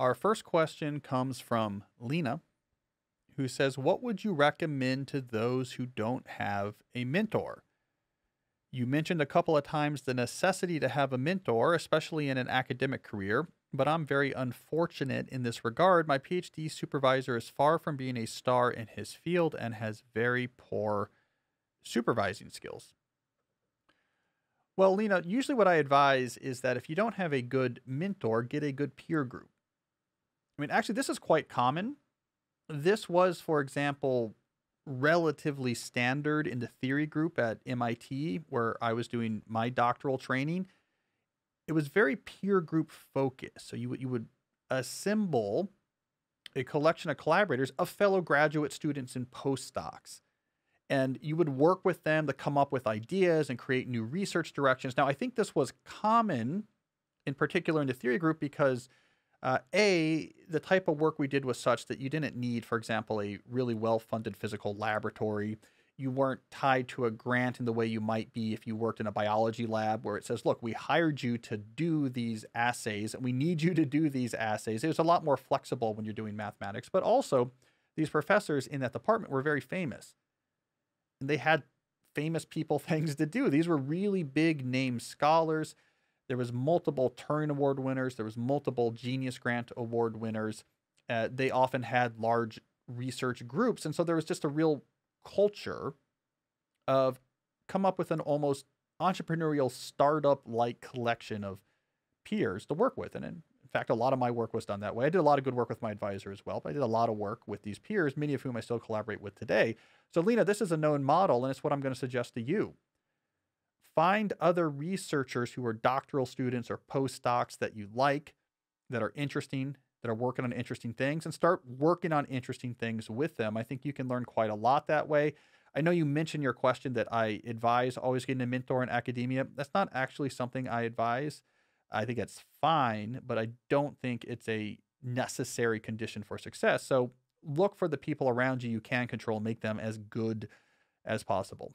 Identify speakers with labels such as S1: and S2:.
S1: Our first question comes from Lena, who says, What would you recommend to those who don't have a mentor? You mentioned a couple of times the necessity to have a mentor, especially in an academic career, but I'm very unfortunate in this regard. My PhD supervisor is far from being a star in his field and has very poor supervising skills. Well, Lena, usually what I advise is that if you don't have a good mentor, get a good peer group. I mean, actually, this is quite common. This was, for example, relatively standard in the theory group at MIT, where I was doing my doctoral training. It was very peer group focused. So you, you would assemble a collection of collaborators of fellow graduate students and postdocs. And you would work with them to come up with ideas and create new research directions. Now, I think this was common, in particular in the theory group, because – uh, a, the type of work we did was such that you didn't need, for example, a really well funded physical laboratory. You weren't tied to a grant in the way you might be if you worked in a biology lab where it says, look, we hired you to do these assays and we need you to do these assays. It was a lot more flexible when you're doing mathematics. But also, these professors in that department were very famous. And they had famous people things to do. These were really big name scholars. There was multiple Turing Award winners. There was multiple Genius Grant Award winners. Uh, they often had large research groups, and so there was just a real culture of come up with an almost entrepreneurial startup-like collection of peers to work with, and in fact, a lot of my work was done that way. I did a lot of good work with my advisor as well, but I did a lot of work with these peers, many of whom I still collaborate with today. So, Lena, this is a known model, and it's what I'm going to suggest to you. Find other researchers who are doctoral students or postdocs that you like, that are interesting, that are working on interesting things, and start working on interesting things with them. I think you can learn quite a lot that way. I know you mentioned your question that I advise always getting a mentor in academia. That's not actually something I advise. I think that's fine, but I don't think it's a necessary condition for success. So look for the people around you you can control, make them as good as possible.